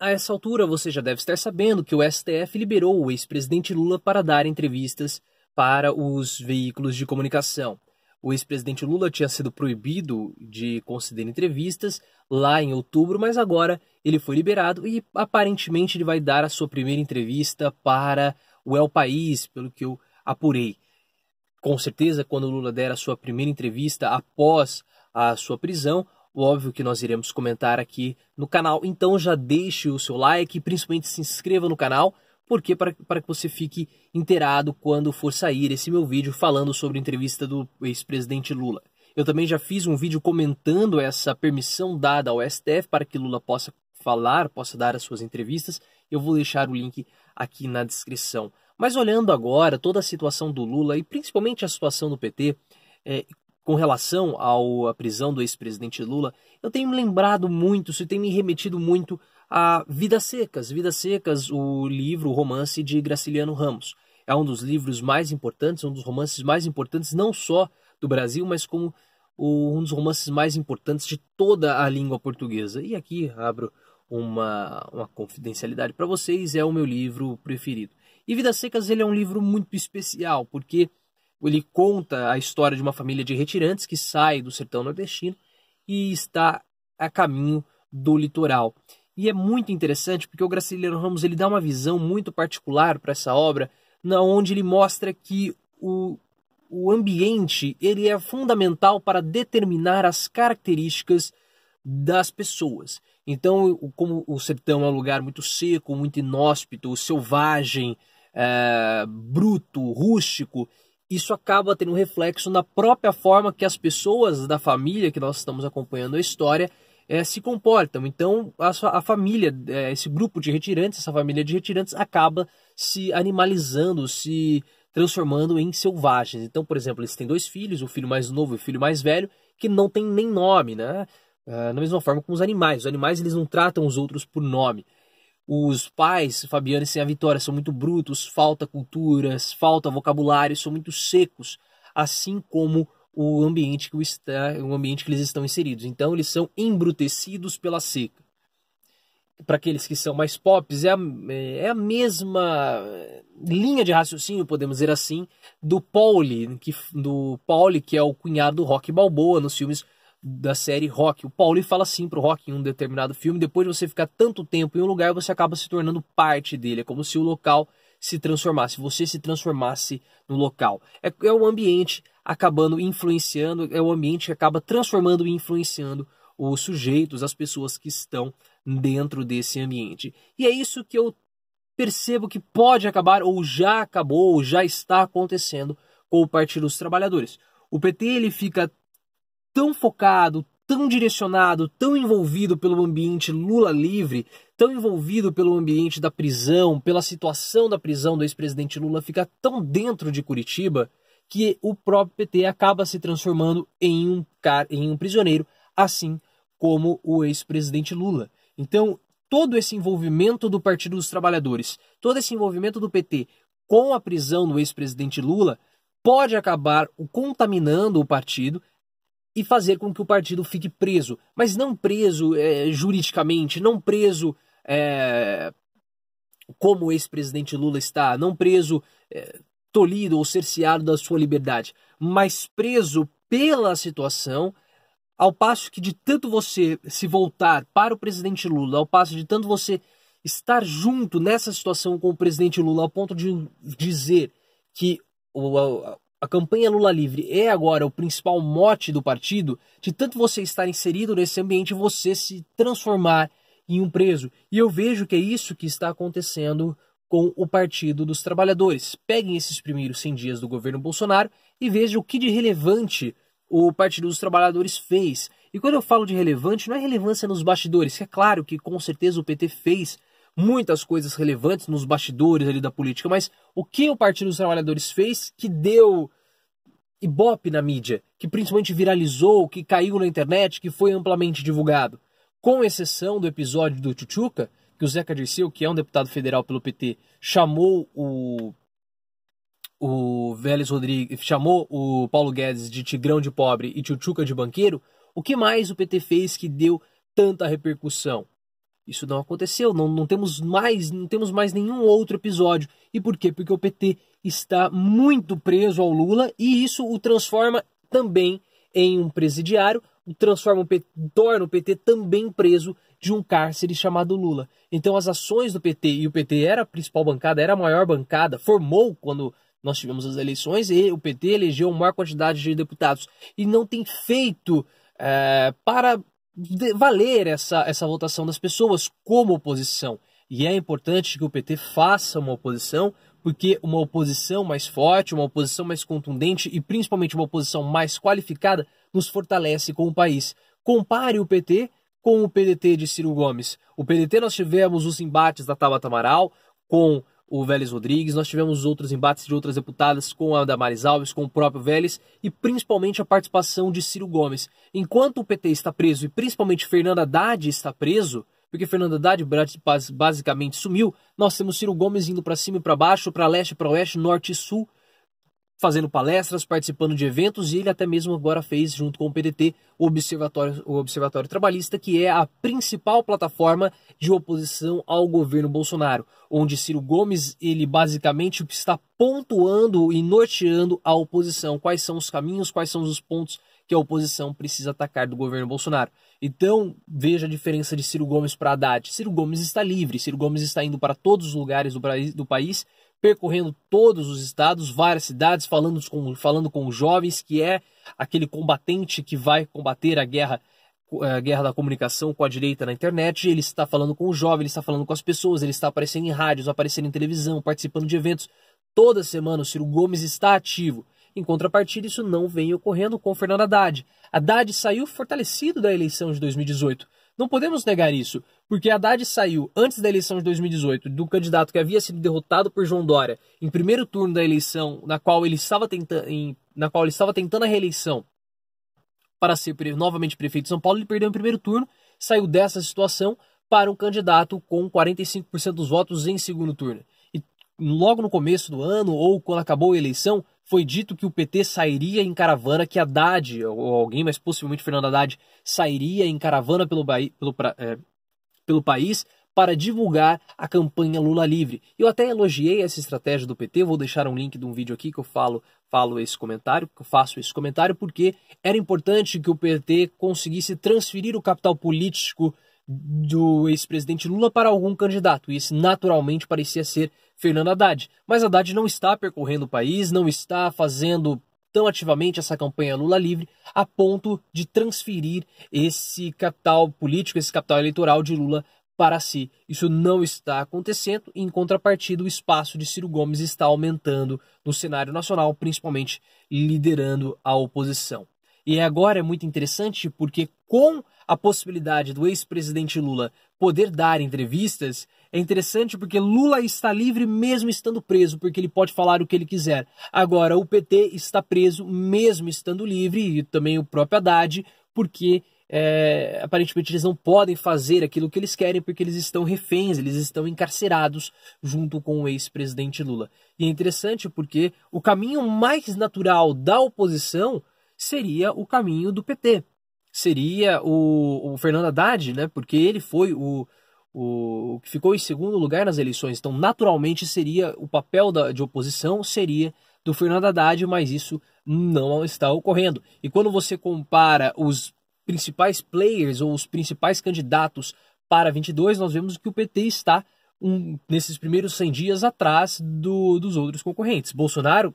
A essa altura, você já deve estar sabendo que o STF liberou o ex-presidente Lula para dar entrevistas para os veículos de comunicação. O ex-presidente Lula tinha sido proibido de conceder entrevistas lá em outubro, mas agora ele foi liberado e aparentemente ele vai dar a sua primeira entrevista para o El País, pelo que eu apurei. Com certeza, quando Lula der a sua primeira entrevista após a sua prisão, o óbvio que nós iremos comentar aqui no canal. Então já deixe o seu like e principalmente se inscreva no canal, porque para, para que você fique inteirado quando for sair esse meu vídeo falando sobre a entrevista do ex-presidente Lula. Eu também já fiz um vídeo comentando essa permissão dada ao STF para que Lula possa falar, possa dar as suas entrevistas. Eu vou deixar o link aqui na descrição. Mas olhando agora toda a situação do Lula e principalmente a situação do PT, é, com relação à prisão do ex-presidente Lula, eu tenho me lembrado muito, isso tem me remetido muito a Vidas Secas. Vidas Secas, o livro, o romance de Graciliano Ramos. É um dos livros mais importantes, um dos romances mais importantes, não só do Brasil, mas como um dos romances mais importantes de toda a língua portuguesa. E aqui abro uma, uma confidencialidade para vocês, é o meu livro preferido. E Vidas Secas ele é um livro muito especial, porque ele conta a história de uma família de retirantes que sai do sertão nordestino e está a caminho do litoral. E é muito interessante porque o Graciliano Ramos ele dá uma visão muito particular para essa obra, na onde ele mostra que o, o ambiente ele é fundamental para determinar as características das pessoas. Então, como o sertão é um lugar muito seco, muito inóspito, selvagem, é, bruto, rústico, isso acaba tendo um reflexo na própria forma que as pessoas da família que nós estamos acompanhando a história é, se comportam. Então, a, a família, é, esse grupo de retirantes, essa família de retirantes, acaba se animalizando, se transformando em selvagens. Então, por exemplo, eles têm dois filhos, o filho mais novo e o filho mais velho, que não tem nem nome, né? Ah, da mesma forma com os animais. Os animais eles não tratam os outros por nome. Os pais, Fabiano e Sem assim, a Vitória, são muito brutos, falta culturas, falta vocabulário, são muito secos, assim como o ambiente que o está, o ambiente que eles estão inseridos. Então eles são embrutecidos pela seca. Para aqueles que são mais pops, é a, é a mesma linha de raciocínio, podemos dizer assim, do Pauli, que, do Pauli, que é o cunhado do Rock Balboa nos filmes da série Rock. O Pauli fala assim pro Rock em um determinado filme, depois de você ficar tanto tempo em um lugar, você acaba se tornando parte dele, é como se o local se transformasse, você se transformasse no local. É, é o ambiente acabando influenciando, é o ambiente que acaba transformando e influenciando os sujeitos, as pessoas que estão dentro desse ambiente. E é isso que eu percebo que pode acabar ou já acabou ou já está acontecendo com o Partido dos Trabalhadores. O PT ele fica tão focado, tão direcionado, tão envolvido pelo ambiente Lula livre, tão envolvido pelo ambiente da prisão, pela situação da prisão do ex-presidente Lula, fica tão dentro de Curitiba que o próprio PT acaba se transformando em um, car em um prisioneiro, assim como o ex-presidente Lula. Então, todo esse envolvimento do Partido dos Trabalhadores, todo esse envolvimento do PT com a prisão do ex-presidente Lula pode acabar contaminando o partido e fazer com que o partido fique preso, mas não preso é, juridicamente, não preso é, como o ex-presidente Lula está, não preso é, tolhido ou cerceado da sua liberdade, mas preso pela situação, ao passo que de tanto você se voltar para o presidente Lula, ao passo de tanto você estar junto nessa situação com o presidente Lula, ao ponto de dizer que o, a campanha Lula Livre é agora o principal mote do partido, de tanto você estar inserido nesse ambiente, você se transformar em um preso. E eu vejo que é isso que está acontecendo com o Partido dos Trabalhadores. Peguem esses primeiros 100 dias do governo Bolsonaro e vejam o que de relevante o Partido dos Trabalhadores fez. E quando eu falo de relevante, não é relevância nos bastidores, que é claro que com certeza o PT fez muitas coisas relevantes nos bastidores ali da política, mas o que o Partido dos Trabalhadores fez que deu ibope na mídia, que principalmente viralizou, que caiu na internet, que foi amplamente divulgado? Com exceção do episódio do Tchutchuca, que o Zeca Dirceu, que é um deputado federal pelo PT, chamou o o Vélez Rodrigues chamou o Paulo Guedes de tigrão de pobre e tchutchuca de banqueiro, o que mais o PT fez que deu tanta repercussão? Isso não aconteceu, não, não temos mais, não temos mais nenhum outro episódio. E por quê? Porque o PT está muito preso ao Lula e isso o transforma também em um presidiário, transforma o PT, torna o PT também preso de um cárcere chamado Lula. Então as ações do PT e o PT era a principal bancada, era a maior bancada, formou quando nós tivemos as eleições e o PT elegeu a maior quantidade de deputados e não tem feito é, para valer essa, essa votação das pessoas como oposição. E é importante que o PT faça uma oposição, porque uma oposição mais forte, uma oposição mais contundente e principalmente uma oposição mais qualificada nos fortalece como país. Compare o PT com o PDT de Ciro Gomes. O PDT nós tivemos os embates da Tabata Amaral com o Vélez Rodrigues, nós tivemos outros embates de outras deputadas com a Damares Alves, com o próprio Vélez e principalmente a participação de Ciro Gomes. Enquanto o PT está preso e principalmente Fernando Haddad está preso, porque Fernando Haddad basicamente sumiu, nós temos Ciro Gomes indo para cima e para baixo, para leste, para oeste, norte e sul, fazendo palestras, participando de eventos e ele até mesmo agora fez, junto com o PDT, o Observatório, o Observatório Trabalhista, que é a principal plataforma de oposição ao governo Bolsonaro, onde Ciro Gomes ele basicamente está pontuando e norteando a oposição, quais são os caminhos, quais são os pontos que a oposição precisa atacar do governo Bolsonaro. Então, veja a diferença de Ciro Gomes para Haddad. Ciro Gomes está livre, Ciro Gomes está indo para todos os lugares do país percorrendo todos os estados, várias cidades, falando com, falando com jovens, que é aquele combatente que vai combater a guerra eh, a guerra da comunicação com a direita na internet, ele está falando com o jovem, ele está falando com as pessoas, ele está aparecendo em rádios, aparecendo em televisão, participando de eventos. Toda semana o Ciro Gomes está ativo. Em contrapartida, isso não vem ocorrendo com Fernando Haddad. Haddad saiu fortalecido da eleição de 2018. Não podemos negar isso, porque Haddad saiu antes da eleição de 2018 do candidato que havia sido derrotado por João Dória em primeiro turno da eleição, na qual ele estava tentando, em, na qual ele estava tentando a reeleição para ser novamente prefeito de São Paulo, ele perdeu em primeiro turno, saiu dessa situação para um candidato com 45% dos votos em segundo turno. E logo no começo do ano, ou quando acabou a eleição, foi dito que o PT sairia em caravana, que Haddad, ou alguém, mas possivelmente Fernando Haddad, sairia em caravana pelo, pelo, é, pelo país para divulgar a campanha Lula Livre. Eu até elogiei essa estratégia do PT, vou deixar um link de um vídeo aqui que eu falo, falo esse comentário, que eu faço esse comentário, porque era importante que o PT conseguisse transferir o capital político do ex-presidente Lula para algum candidato, e esse naturalmente parecia ser Fernando Haddad. Mas Haddad não está percorrendo o país, não está fazendo tão ativamente essa campanha Lula livre, a ponto de transferir esse capital político, esse capital eleitoral de Lula para si. Isso não está acontecendo, em contrapartida, o espaço de Ciro Gomes está aumentando no cenário nacional, principalmente liderando a oposição. E agora é muito interessante porque, com a possibilidade do ex-presidente Lula poder dar entrevistas é interessante porque Lula está livre mesmo estando preso, porque ele pode falar o que ele quiser. Agora, o PT está preso mesmo estando livre, e também o próprio Haddad, porque é, aparentemente eles não podem fazer aquilo que eles querem porque eles estão reféns, eles estão encarcerados junto com o ex-presidente Lula. E é interessante porque o caminho mais natural da oposição seria o caminho do PT seria o, o Fernando Haddad, né? Porque ele foi o, o, o que ficou em segundo lugar nas eleições. Então, naturalmente, seria o papel da, de oposição seria do Fernando Haddad, mas isso não está ocorrendo. E quando você compara os principais players ou os principais candidatos para 22, nós vemos que o PT está um, nesses primeiros 100 dias atrás do, dos outros concorrentes. Bolsonaro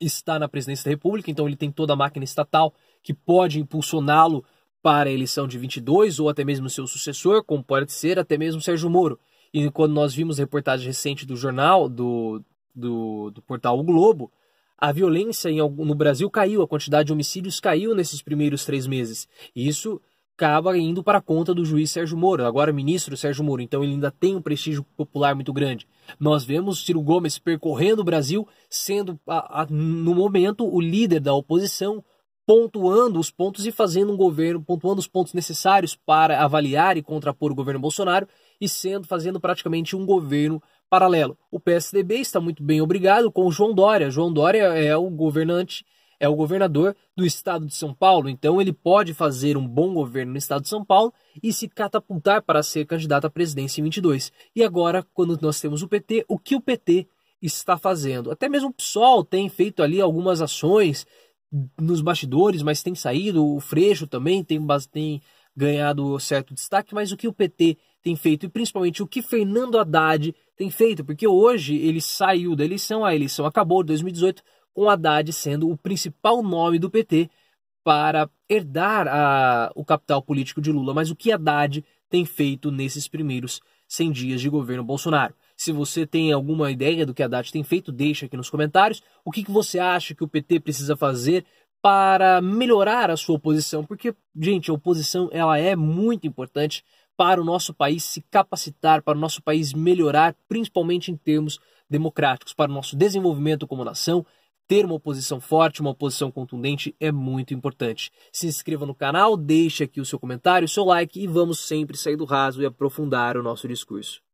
está na presidência da República, então ele tem toda a máquina estatal que pode impulsioná-lo para a eleição de 22 ou até mesmo seu sucessor, como pode ser até mesmo Sérgio Moro. E quando nós vimos reportagem recente do jornal, do, do, do portal O Globo, a violência em, no Brasil caiu, a quantidade de homicídios caiu nesses primeiros três meses. isso acaba indo para a conta do juiz Sérgio Moro, agora ministro Sérgio Moro, então ele ainda tem um prestígio popular muito grande. Nós vemos Ciro Gomes percorrendo o Brasil, sendo a, a, no momento o líder da oposição, pontuando os pontos e fazendo um governo, pontuando os pontos necessários para avaliar e contrapor o governo Bolsonaro e sendo fazendo praticamente um governo paralelo. O PSDB está muito bem obrigado com João Dória. João Dória é o governante é o governador do estado de São Paulo, então ele pode fazer um bom governo no estado de São Paulo e se catapultar para ser candidato à presidência em 22. E agora, quando nós temos o PT, o que o PT está fazendo? Até mesmo o PSOL tem feito ali algumas ações nos bastidores, mas tem saído, o Freixo também tem, tem ganhado certo destaque, mas o que o PT tem feito e principalmente o que Fernando Haddad tem feito, porque hoje ele saiu da eleição, a eleição acabou em 2018, com Haddad sendo o principal nome do PT para herdar a, o capital político de Lula, mas o que Haddad tem feito nesses primeiros 100 dias de governo Bolsonaro. Se você tem alguma ideia do que Haddad tem feito, deixa aqui nos comentários. O que, que você acha que o PT precisa fazer para melhorar a sua oposição? Porque, gente, a oposição ela é muito importante para o nosso país se capacitar, para o nosso país melhorar, principalmente em termos democráticos, para o nosso desenvolvimento como nação. Ter uma oposição forte, uma oposição contundente é muito importante. Se inscreva no canal, deixe aqui o seu comentário, o seu like e vamos sempre sair do raso e aprofundar o nosso discurso.